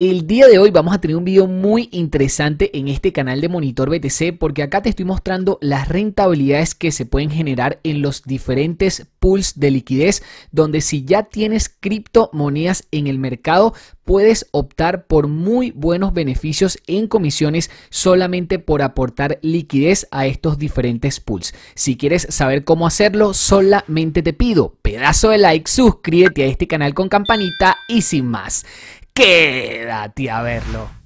El día de hoy vamos a tener un video muy interesante en este canal de Monitor BTC porque acá te estoy mostrando las rentabilidades que se pueden generar en los diferentes pools de liquidez donde si ya tienes criptomonedas en el mercado puedes optar por muy buenos beneficios en comisiones solamente por aportar liquidez a estos diferentes pools. Si quieres saber cómo hacerlo, solamente te pido pedazo de like, suscríbete a este canal con campanita y sin más. Quédate a verlo.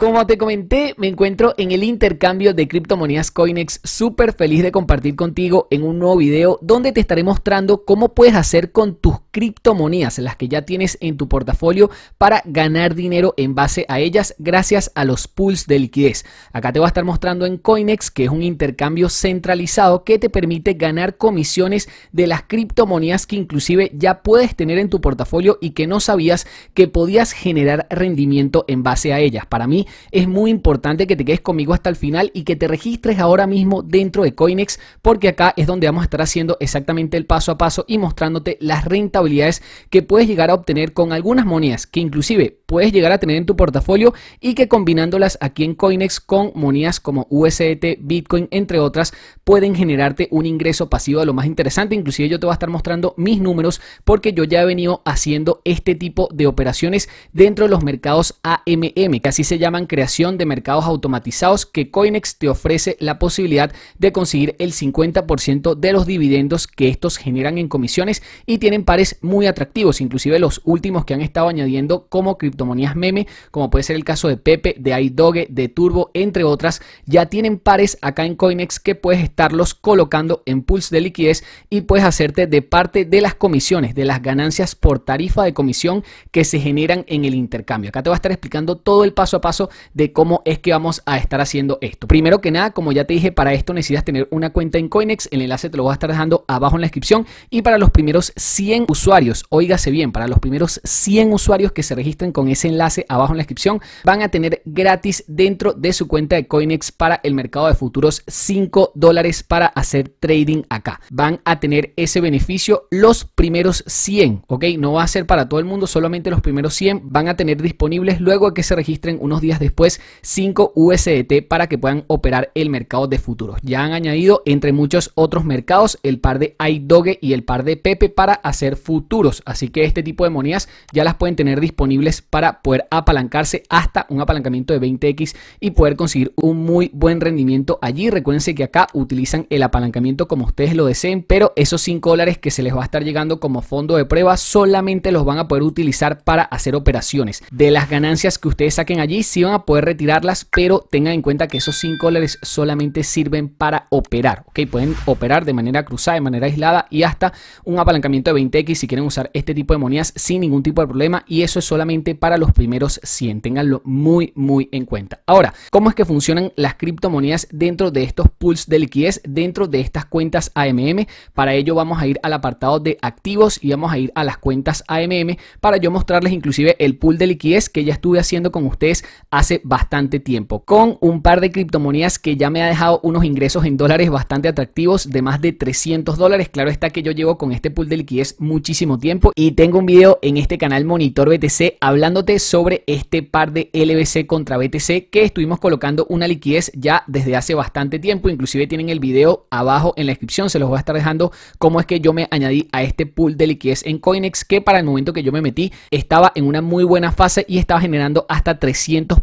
Como te comenté, me encuentro en el intercambio de criptomonedas Coinex, súper feliz de compartir contigo en un nuevo video donde te estaré mostrando cómo puedes hacer con tus criptomonedas, las que ya tienes en tu portafolio, para ganar dinero en base a ellas gracias a los pools de liquidez. Acá te voy a estar mostrando en Coinex, que es un intercambio centralizado que te permite ganar comisiones de las criptomonedas que inclusive ya puedes tener en tu portafolio y que no sabías que podías generar rendimiento en base a ellas. Para mí es muy importante que te quedes conmigo hasta el final y que te registres ahora mismo dentro de Coinex porque acá es donde vamos a estar haciendo exactamente el paso a paso y mostrándote las rentabilidades que puedes llegar a obtener con algunas monedas que inclusive puedes llegar a tener en tu portafolio y que combinándolas aquí en Coinex con monedas como USDT, Bitcoin, entre otras, pueden generarte un ingreso pasivo a lo más interesante. Inclusive yo te voy a estar mostrando mis números porque yo ya he venido haciendo este tipo de operaciones dentro de los mercados AMM, que así se llaman creación de mercados automatizados que Coinex te ofrece la posibilidad de conseguir el 50% de los dividendos que estos generan en comisiones y tienen pares muy atractivos, inclusive los últimos que han estado añadiendo como criptomonías meme, como puede ser el caso de Pepe, de iDoge, de Turbo, entre otras, ya tienen pares acá en Coinex que puedes estarlos colocando en pools de liquidez y puedes hacerte de parte de las comisiones, de las ganancias por tarifa de comisión que se generan en el intercambio. Acá te va a estar explicando todo el paso a paso de cómo es que vamos a estar haciendo esto. Primero que nada, como ya te dije, para esto necesitas tener una cuenta en Coinex. El enlace te lo voy a estar dejando abajo en la descripción. Y para los primeros 100 usuarios, Oígase bien, para los primeros 100 usuarios que se registren con ese enlace abajo en la descripción, van a tener gratis dentro de su cuenta de Coinex para el mercado de futuros 5 dólares para hacer trading acá. Van a tener ese beneficio los primeros 100, ¿ok? No va a ser para todo el mundo, solamente los primeros 100 van a tener disponibles luego que se registren unos días después 5 USDT para que puedan operar el mercado de futuros. Ya han añadido entre muchos otros mercados el par de iDoge y el par de Pepe para hacer futuros. Así que este tipo de monedas ya las pueden tener disponibles para poder apalancarse hasta un apalancamiento de 20x y poder conseguir un muy buen rendimiento allí. Recuérdense que acá utilizan el apalancamiento como ustedes lo deseen, pero esos 5 dólares que se les va a estar llegando como fondo de prueba solamente los van a poder utilizar para hacer operaciones. De las ganancias que ustedes saquen allí, si van a poder retirarlas, pero tengan en cuenta que esos 5 dólares solamente sirven para operar, ¿ok? Pueden operar de manera cruzada, de manera aislada y hasta un apalancamiento de 20x si quieren usar este tipo de monedas sin ningún tipo de problema y eso es solamente para los primeros 100, tenganlo muy, muy en cuenta. Ahora, ¿cómo es que funcionan las criptomonedas dentro de estos pools de liquidez, dentro de estas cuentas AMM? Para ello vamos a ir al apartado de activos y vamos a ir a las cuentas AMM para yo mostrarles inclusive el pool de liquidez que ya estuve haciendo con ustedes a hace bastante tiempo con un par de criptomonedas que ya me ha dejado unos ingresos en dólares bastante atractivos de más de 300 dólares. Claro está que yo llevo con este pool de liquidez muchísimo tiempo y tengo un video en este canal Monitor BTC hablándote sobre este par de LBC contra BTC que estuvimos colocando una liquidez ya desde hace bastante tiempo. Inclusive tienen el video abajo en la descripción. Se los voy a estar dejando cómo es que yo me añadí a este pool de liquidez en Coinex que para el momento que yo me metí estaba en una muy buena fase y estaba generando hasta 300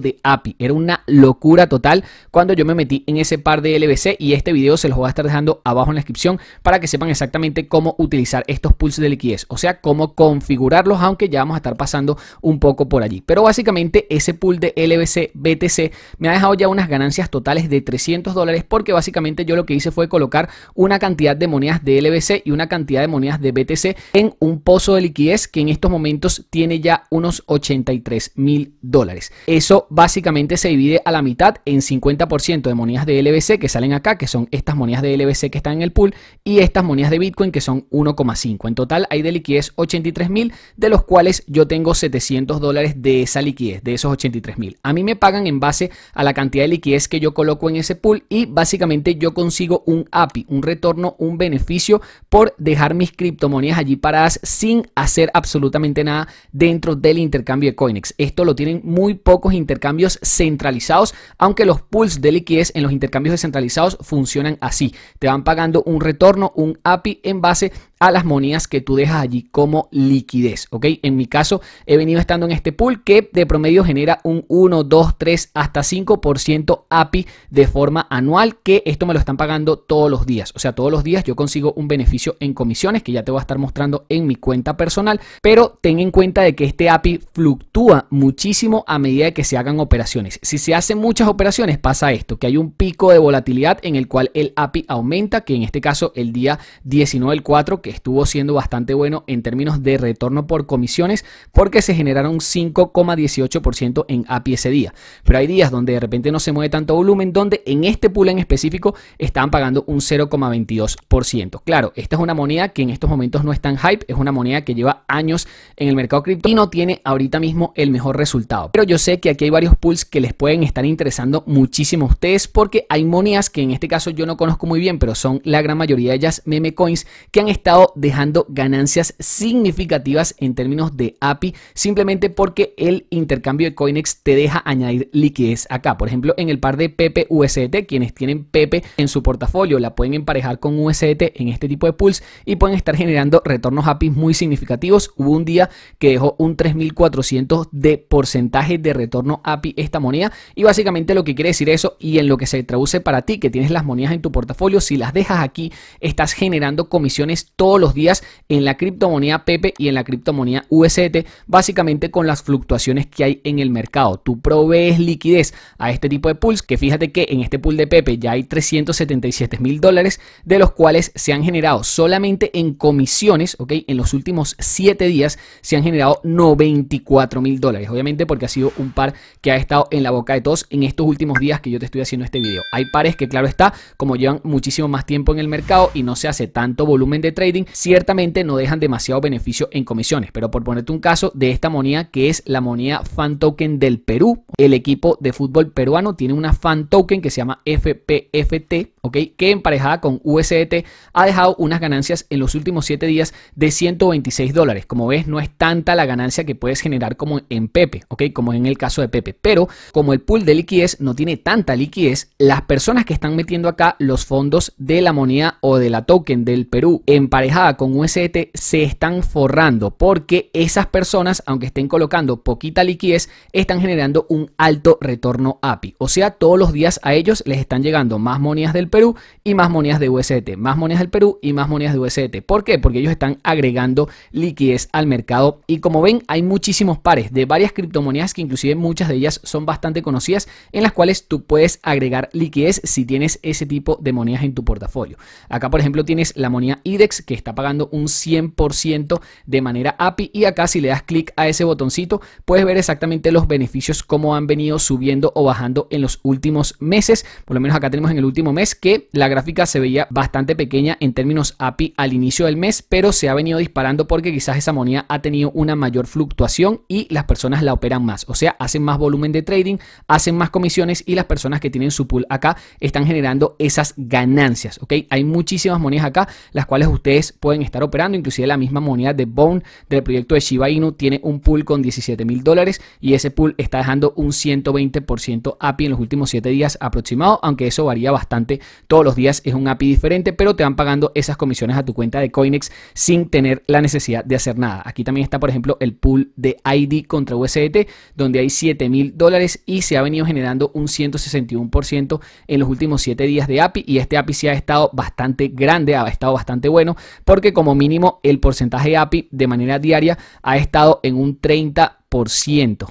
de API. Era una locura total cuando yo me metí en ese par de LBC y este video se los voy a estar dejando abajo en la descripción para que sepan exactamente cómo utilizar estos pools de liquidez, o sea, cómo configurarlos, aunque ya vamos a estar pasando un poco por allí. Pero básicamente ese pool de LBC BTC me ha dejado ya unas ganancias totales de 300 dólares porque básicamente yo lo que hice fue colocar una cantidad de monedas de LBC y una cantidad de monedas de BTC en un pozo de liquidez que en estos momentos tiene ya unos 83 mil dólares. Eso básicamente se divide a la mitad en 50% de monedas de LBC que salen acá, que son estas monedas de LBC que están en el pool, y estas monedas de Bitcoin que son 1,5. En total hay de liquidez 83,000 mil, de los cuales yo tengo 700 dólares de esa liquidez, de esos 83,000. mil. A mí me pagan en base a la cantidad de liquidez que yo coloco en ese pool y básicamente yo consigo un API, un retorno, un beneficio por dejar mis criptomonedas allí paradas sin hacer absolutamente nada dentro del intercambio de Coinex. Esto lo tienen muy pocos intercambios centralizados, aunque los pools de liquidez en los intercambios descentralizados funcionan así. Te van pagando un retorno, un API en base a las monedas que tú dejas allí como liquidez, ¿ok? En mi caso he venido estando en este pool que de promedio genera un 1, 2, 3 hasta 5% API de forma anual que esto me lo están pagando todos los días, o sea, todos los días yo consigo un beneficio en comisiones que ya te voy a estar mostrando en mi cuenta personal, pero ten en cuenta de que este API fluctúa muchísimo a medida que se hagan operaciones. Si se hacen muchas operaciones pasa esto, que hay un pico de volatilidad en el cual el API aumenta, que en este caso el día 19 del 4 que estuvo siendo bastante bueno en términos de retorno por comisiones porque se generaron 5,18% en API ese día. Pero hay días donde de repente no se mueve tanto volumen, donde en este pool en específico estaban pagando un 0,22%. Claro, esta es una moneda que en estos momentos no es tan hype, es una moneda que lleva años en el mercado cripto y no tiene ahorita mismo el mejor resultado. Pero yo sé que aquí hay varios pools que les pueden estar interesando muchísimo a ustedes porque hay monedas que en este caso yo no conozco muy bien, pero son la gran mayoría de ellas meme coins que han estado dejando ganancias significativas en términos de API simplemente porque el intercambio de Coinex te deja añadir liquidez acá. Por ejemplo, en el par de Pepe USDT, quienes tienen Pepe en su portafolio, la pueden emparejar con USDT en este tipo de pools y pueden estar generando retornos API muy significativos. Hubo un día que dejó un 3400 de porcentaje de retorno API esta moneda y básicamente lo que quiere decir eso y en lo que se traduce para ti que tienes las monedas en tu portafolio, si las dejas aquí, estás generando comisiones todos los días en la criptomoneda Pepe y en la criptomoneda UST, básicamente con las fluctuaciones que hay en el mercado. Tú provees liquidez a este tipo de pools, que fíjate que en este pool de Pepe ya hay 377 mil dólares, de los cuales se han generado solamente en comisiones, ¿ok? En los últimos 7 días se han generado 94 mil dólares, obviamente porque ha sido un par que ha estado en la boca de todos en estos últimos días que yo te estoy haciendo este video. Hay pares que claro está, como llevan muchísimo más tiempo en el mercado y no se hace tanto volumen de trading, ciertamente no dejan demasiado beneficio en comisiones, pero por ponerte un caso de esta moneda que es la moneda fan token del Perú, el equipo de fútbol peruano tiene una fan token que se llama FPFT, ¿ok? Que emparejada con USDT ha dejado unas ganancias en los últimos 7 días de 126 dólares. Como ves, no es tanta la ganancia que puedes generar como en Pepe, ¿ok? Como en el caso de Pepe. Pero como el pool de liquidez no tiene tanta liquidez, las personas que están metiendo acá los fondos de la moneda o de la token del Perú pareja con UST se están forrando porque esas personas, aunque estén colocando poquita liquidez, están generando un alto retorno API. O sea, todos los días a ellos les están llegando más monedas del Perú y más monedas de UST, más monedas del Perú y más monedas de UST. ¿Por qué? Porque ellos están agregando liquidez al mercado y como ven hay muchísimos pares de varias criptomonedas que inclusive muchas de ellas son bastante conocidas en las cuales tú puedes agregar liquidez si tienes ese tipo de monedas en tu portafolio. Acá por ejemplo tienes la moneda IDEX que está pagando un 100% de manera API. Y acá si le das clic a ese botoncito, puedes ver exactamente los beneficios, como han venido subiendo o bajando en los últimos meses. Por lo menos acá tenemos en el último mes que la gráfica se veía bastante pequeña en términos API al inicio del mes, pero se ha venido disparando porque quizás esa moneda ha tenido una mayor fluctuación y las personas la operan más. O sea, hacen más volumen de trading, hacen más comisiones y las personas que tienen su pool acá están generando esas ganancias. ¿ok? Hay muchísimas monedas acá, las cuales ustedes pueden estar operando. Inclusive la misma moneda de Bone del proyecto de Shiba Inu tiene un pool con 17 mil dólares y ese pool está dejando un 120% API en los últimos 7 días aproximado, aunque eso varía bastante. Todos los días es un API diferente, pero te van pagando esas comisiones a tu cuenta de Coinex sin tener la necesidad de hacer nada. Aquí también está, por ejemplo, el pool de ID contra USDT, donde hay 7 mil dólares y se ha venido generando un 161% en los últimos 7 días de API y este API sí ha estado bastante grande, ha estado bastante bueno porque como mínimo el porcentaje API de manera diaria ha estado en un 30%.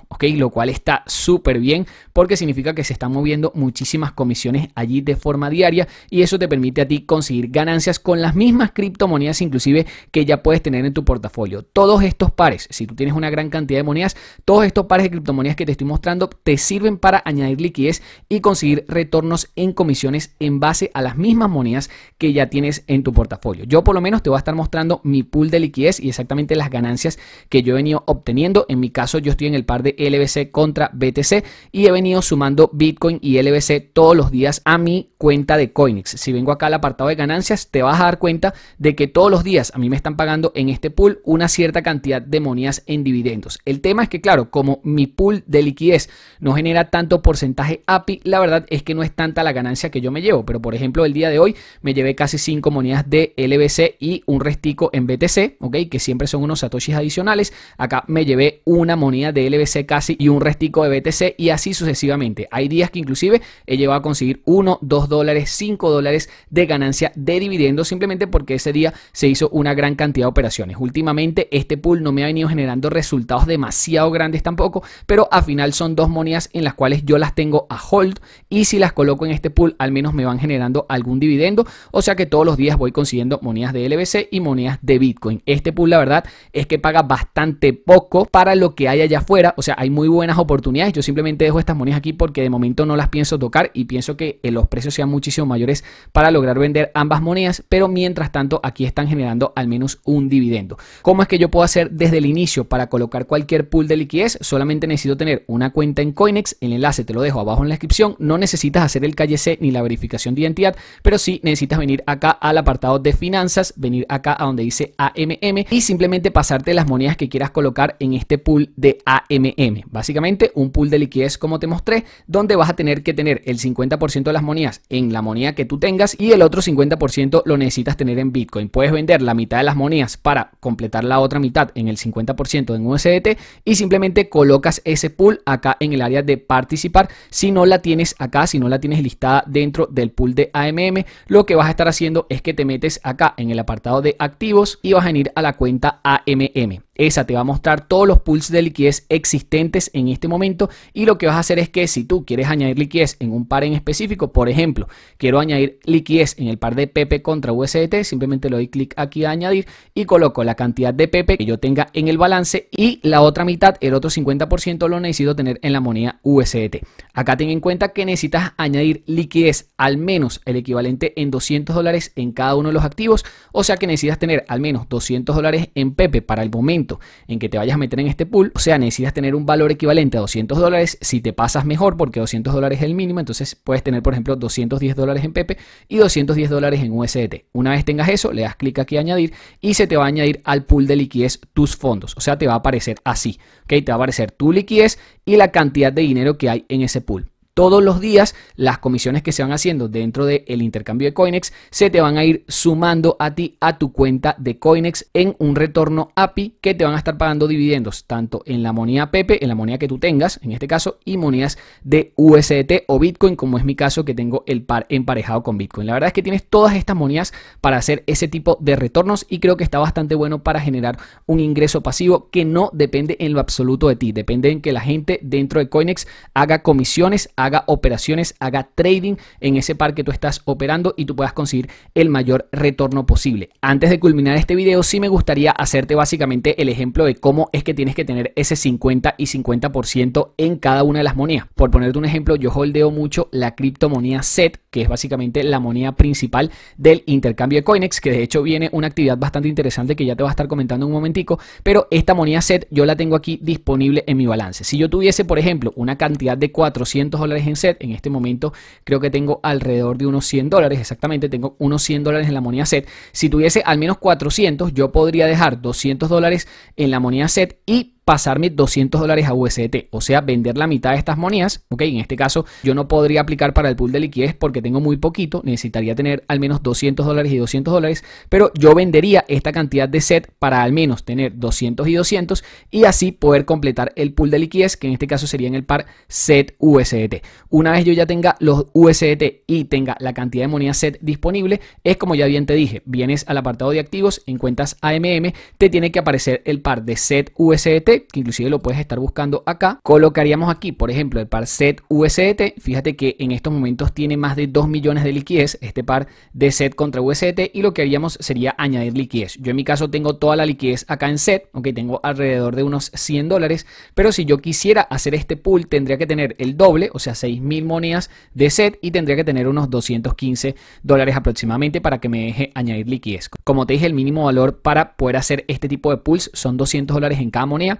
¿ok? Lo cual está súper bien porque significa que se están moviendo muchísimas comisiones allí de forma diaria y eso te permite a ti conseguir ganancias con las mismas criptomonedas inclusive que ya puedes tener en tu portafolio. Todos estos pares, si tú tienes una gran cantidad de monedas, todos estos pares de criptomonedas que te estoy mostrando te sirven para añadir liquidez y conseguir retornos en comisiones en base a las mismas monedas que ya tienes en tu portafolio. Yo por lo menos te voy a estar mostrando mi pool de liquidez y exactamente las ganancias que yo he venido obteniendo en mi caso yo estoy en el par de LBC contra BTC y he venido sumando Bitcoin y LBC todos los días a mi cuenta de Coinix. Si vengo acá al apartado de ganancias, te vas a dar cuenta de que todos los días a mí me están pagando en este pool una cierta cantidad de monedas en dividendos. El tema es que, claro, como mi pool de liquidez no genera tanto porcentaje API, la verdad es que no es tanta la ganancia que yo me llevo. Pero, por ejemplo, el día de hoy me llevé casi 5 monedas de LBC y un restico en BTC, ¿ok? Que siempre son unos satoshis adicionales. Acá me llevé una moneda moneda de LBC casi y un restico de BTC y así sucesivamente. Hay días que inclusive he llegado a conseguir 1, 2 dólares, 5 dólares de ganancia de dividendo simplemente porque ese día se hizo una gran cantidad de operaciones. Últimamente este pool no me ha venido generando resultados demasiado grandes tampoco, pero al final son dos monedas en las cuales yo las tengo a hold y si las coloco en este pool al menos me van generando algún dividendo, o sea que todos los días voy consiguiendo monedas de LBC y monedas de Bitcoin. Este pool la verdad es que paga bastante poco para lo que hay allá afuera. O sea, hay muy buenas oportunidades. Yo simplemente dejo estas monedas aquí porque de momento no las pienso tocar y pienso que eh, los precios sean muchísimo mayores para lograr vender ambas monedas. Pero mientras tanto, aquí están generando al menos un dividendo. ¿Cómo es que yo puedo hacer desde el inicio para colocar cualquier pool de liquidez? Solamente necesito tener una cuenta en Coinex. El enlace te lo dejo abajo en la descripción. No necesitas hacer el calle C ni la verificación de identidad, pero si necesitas venir acá al apartado de finanzas, venir acá a donde dice AMM y simplemente pasarte las monedas que quieras colocar en este pool de AMM. Básicamente un pool de liquidez como te mostré, donde vas a tener que tener el 50% de las monedas en la moneda que tú tengas y el otro 50% lo necesitas tener en Bitcoin. Puedes vender la mitad de las monedas para completar la otra mitad en el 50% en USDT y simplemente colocas ese pool acá en el área de participar. Si no la tienes acá, si no la tienes listada dentro del pool de AMM, lo que vas a estar haciendo es que te metes acá en el apartado de activos y vas a ir a la cuenta AMM. Esa te va a mostrar todos los pools de liquidez existentes en este momento y lo que vas a hacer es que si tú quieres añadir liquidez en un par en específico, por ejemplo, quiero añadir liquidez en el par de PP contra USDT, simplemente le doy clic aquí a añadir y coloco la cantidad de PP que yo tenga en el balance y la otra mitad, el otro 50% lo necesito tener en la moneda USDT. Acá ten en cuenta que necesitas añadir liquidez al menos el equivalente en 200 dólares en cada uno de los activos, o sea que necesitas tener al menos 200 dólares en PP para el momento en que te vayas a meter en este pool, o sea, necesitas tener un valor equivalente a 200 dólares. Si te pasas mejor, porque 200 dólares es el mínimo, entonces puedes tener, por ejemplo, 210 dólares en Pepe y 210 dólares en USDT. Una vez tengas eso, le das clic aquí a añadir y se te va a añadir al pool de liquidez tus fondos. O sea, te va a aparecer así, ¿ok? Te va a aparecer tu liquidez y la cantidad de dinero que hay en ese pool. Todos los días las comisiones que se van haciendo dentro del intercambio de Coinex se te van a ir sumando a ti a tu cuenta de Coinex en un retorno API que te van a estar pagando dividendos tanto en la moneda Pepe, en la moneda que tú tengas, en este caso, y monedas de USDT o Bitcoin, como es mi caso que tengo el par emparejado con Bitcoin. La verdad es que tienes todas estas monedas para hacer ese tipo de retornos y creo que está bastante bueno para generar un ingreso pasivo que no depende en lo absoluto de ti, depende en que la gente dentro de Coinex haga comisiones haga operaciones, haga trading en ese par que tú estás operando y tú puedas conseguir el mayor retorno posible. Antes de culminar este video, sí me gustaría hacerte básicamente el ejemplo de cómo es que tienes que tener ese 50 y 50% en cada una de las monedas. Por ponerte un ejemplo, yo holdeo mucho la criptomonía SET, que es básicamente la moneda principal del intercambio de Coinex, que de hecho viene una actividad bastante interesante que ya te va a estar comentando en un momentico, pero esta moneda SET yo la tengo aquí disponible en mi balance. Si yo tuviese, por ejemplo, una cantidad de 400 dólares en SET. En este momento creo que tengo alrededor de unos 100 dólares, exactamente, tengo unos 100 dólares en la moneda SET. Si tuviese al menos 400, yo podría dejar 200 dólares en la moneda SET y pasarme 200 dólares a USDT, o sea, vender la mitad de estas monedas, ok, en este caso yo no podría aplicar para el pool de liquidez porque tengo muy poquito, necesitaría tener al menos 200 dólares y 200 dólares, pero yo vendería esta cantidad de set para al menos tener 200 y 200 y así poder completar el pool de liquidez, que en este caso sería en el par set USDT. Una vez yo ya tenga los USDT y tenga la cantidad de monedas set disponible, es como ya bien te dije, vienes al apartado de activos, en cuentas AMM, te tiene que aparecer el par de set USDT que inclusive lo puedes estar buscando acá, colocaríamos aquí, por ejemplo, el par SET USDT. Fíjate que en estos momentos tiene más de 2 millones de liquidez este par de SET contra USDT y lo que haríamos sería añadir liquidez. Yo en mi caso tengo toda la liquidez acá en SET, aunque tengo alrededor de unos 100 dólares, pero si yo quisiera hacer este pool tendría que tener el doble, o sea, 6.000 monedas de SET y tendría que tener unos 215 dólares aproximadamente para que me deje añadir liquidez. Como te dije, el mínimo valor para poder hacer este tipo de pools son 200 dólares en cada moneda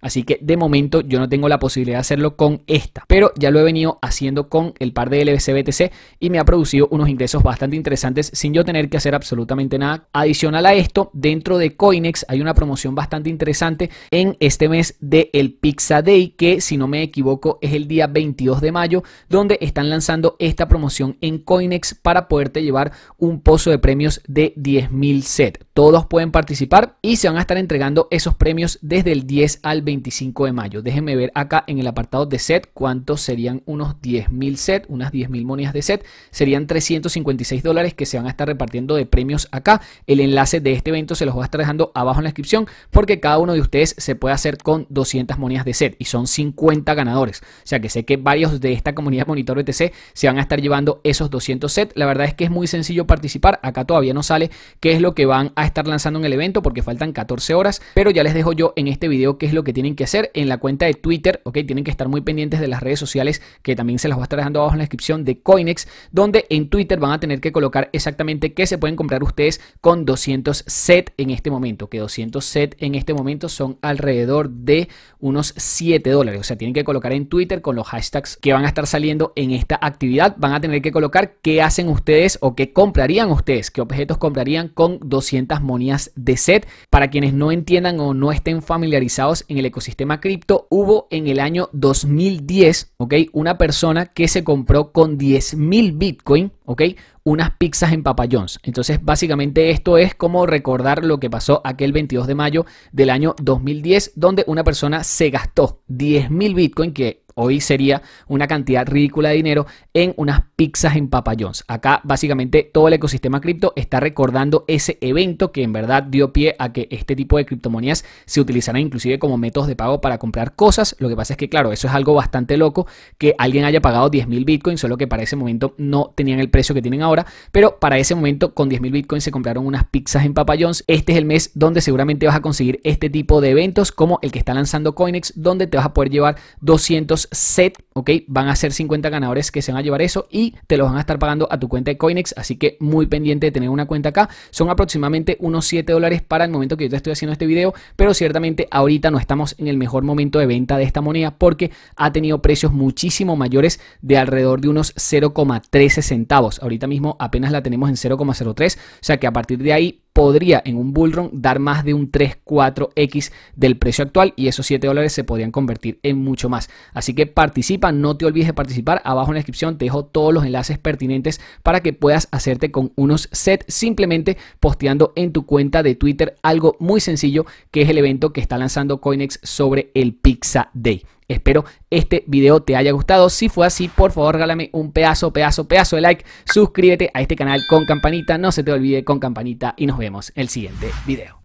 Así que de momento yo no tengo la posibilidad de hacerlo con esta, pero ya lo he venido haciendo con el par de LBCBTC y me ha producido unos ingresos bastante interesantes sin yo tener que hacer absolutamente nada. Adicional a esto, dentro de Coinex hay una promoción bastante interesante en este mes de el Pizza Day, que si no me equivoco es el día 22 de mayo, donde están lanzando esta promoción en Coinex para poderte llevar un pozo de premios de 10.000 set. Todos pueden participar y se van a estar entregando esos premios desde el 10 al 20 25 de mayo. Déjenme ver acá en el apartado de set cuántos serían unos 10.000 set, unas 10.000 monedas de set. Serían 356 dólares que se van a estar repartiendo de premios acá. El enlace de este evento se los voy a estar dejando abajo en la descripción porque cada uno de ustedes se puede hacer con 200 monedas de set y son 50 ganadores. O sea que sé que varios de esta comunidad Monitor BTC se van a estar llevando esos 200 set. La verdad es que es muy sencillo participar. Acá todavía no sale qué es lo que van a estar lanzando en el evento porque faltan 14 horas, pero ya les dejo yo en este video qué es lo que tienen que hacer en la cuenta de Twitter, ok, tienen que estar muy pendientes de las redes sociales que también se las va a estar dejando abajo en la descripción de Coinex, donde en Twitter van a tener que colocar exactamente qué se pueden comprar ustedes con 200 set en este momento, que 200 set en este momento son alrededor de unos 7 dólares, o sea, tienen que colocar en Twitter con los hashtags que van a estar saliendo en esta actividad, van a tener que colocar qué hacen ustedes o qué comprarían ustedes, qué objetos comprarían con 200 monías de set, para quienes no entiendan o no estén familiarizados en el ecosistema cripto, hubo en el año 2010, ¿ok? Una persona que se compró con 10.000 Bitcoin, ¿ok? Unas pizzas en Papa Entonces, básicamente esto es como recordar lo que pasó aquel 22 de mayo del año 2010, donde una persona se gastó 10.000 Bitcoin, que Hoy sería una cantidad ridícula de dinero en unas pizzas en Papa John's. Acá básicamente todo el ecosistema cripto está recordando ese evento que en verdad dio pie a que este tipo de criptomonedas se utilizaran inclusive como métodos de pago para comprar cosas. Lo que pasa es que claro, eso es algo bastante loco que alguien haya pagado 10.000 bitcoins, solo que para ese momento no tenían el precio que tienen ahora, pero para ese momento con 10.000 bitcoins se compraron unas pizzas en Papa John's. Este es el mes donde seguramente vas a conseguir este tipo de eventos como el que está lanzando Coinex, donde te vas a poder llevar 200 set, ¿ok? Van a ser 50 ganadores que se van a llevar eso y te los van a estar pagando a tu cuenta de Coinex, así que muy pendiente de tener una cuenta acá. Son aproximadamente unos 7 dólares para el momento que yo te estoy haciendo este video, pero ciertamente ahorita no estamos en el mejor momento de venta de esta moneda porque ha tenido precios muchísimo mayores de alrededor de unos 0,13 centavos. Ahorita mismo apenas la tenemos en 0,03, o sea que a partir de ahí podría en un bullrun dar más de un 3-4x del precio actual y esos 7 dólares se podrían convertir en mucho más. Así que participa, no te olvides de participar. Abajo en la descripción te dejo todos los enlaces pertinentes para que puedas hacerte con unos sets simplemente posteando en tu cuenta de Twitter algo muy sencillo que es el evento que está lanzando CoinEx sobre el Pizza Day. Espero este video te haya gustado. Si fue así, por favor, regálame un pedazo, pedazo, pedazo de like. Suscríbete a este canal con campanita. No se te olvide con campanita y nos vemos en el siguiente video.